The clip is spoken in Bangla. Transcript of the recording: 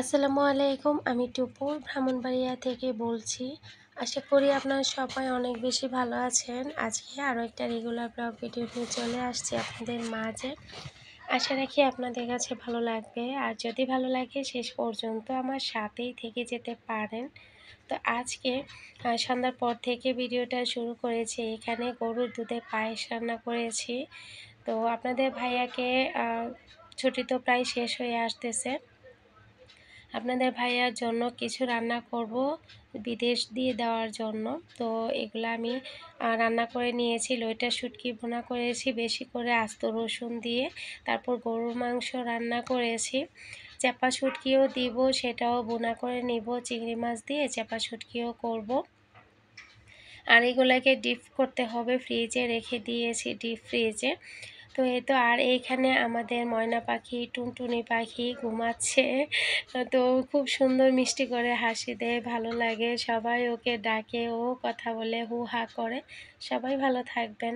আসসালামু আলাইকুম আমি টুপুর ভ্রমণবাড়িয়া থেকে বলছি আশা করি আপনারা সবাই অনেক বেশি ভালো আছেন আজকে আরও একটা রেগুলার ব্লগ ভিডিও নিয়ে চলে আসছি আপনাদের মাঝে আশা রাখি আপনাদের কাছে ভালো লাগবে আর যদি ভালো লাগে শেষ পর্যন্ত আমার সাথেই থেকে যেতে পারেন তো আজকে সন্ধ্যার পর থেকে ভিডিওটা শুরু করেছি এখানে গরুর দুধে পায়েস রান্না করেছি তো আপনাদের ভাইয়াকে ছুটি তো প্রায় শেষ হয়ে আসতেছে আপনাদের ভাইয়ার জন্য কিছু রান্না করব বিদেশ দিয়ে দেওয়ার জন্য তো এগুলো আমি রান্না করে নিয়েছি লইটা শুটকি বোনা করেছি বেশি করে আস্ত রসুন দিয়ে তারপর গরুর মাংস রান্না করেছি চাপা শুটকিও দিব সেটাও বোনা করে নিব চিংড়ি মাছ দিয়ে চাপা শুটকিও করব। আর এগুলাকে ডিপ করতে হবে ফ্রিজে রেখে দিয়েছি ডিপ ফ্রিজে তো এ তো আর এইখানে আমাদের ময়না পাখি টুনটুনি পাখি ঘুমাচ্ছে তো খুব সুন্দর মিষ্টি করে হাসি দেয় ভালো লাগে সবাই ওকে ডাকে ও কথা বলে হু হা করে সবাই ভালো থাকবেন